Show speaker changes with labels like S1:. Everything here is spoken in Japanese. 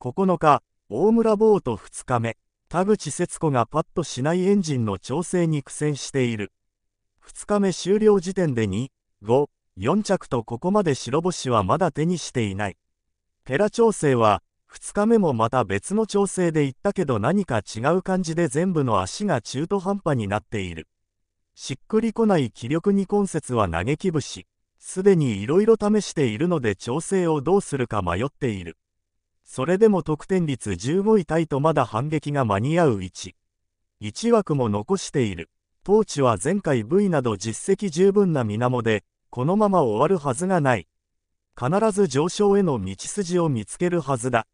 S1: 9日、大村ボート2日目、田口節子がパッとしないエンジンの調整に苦戦している。2日目終了時点で2、5、4着とここまで白星はまだ手にしていない。寺調整は、2日目もまた別の調整で行ったけど何か違う感じで全部の足が中途半端になっている。しっくりこない気力に今節は嘆き節。すでに色々試しているので調整をどうするか迷っている。それでも得点率15位タイとまだ反撃が間に合う位置。1枠も残している。トーチは前回 V など実績十分な水面で、このまま終わるはずがない。必ず上昇への道筋を見つけるはずだ。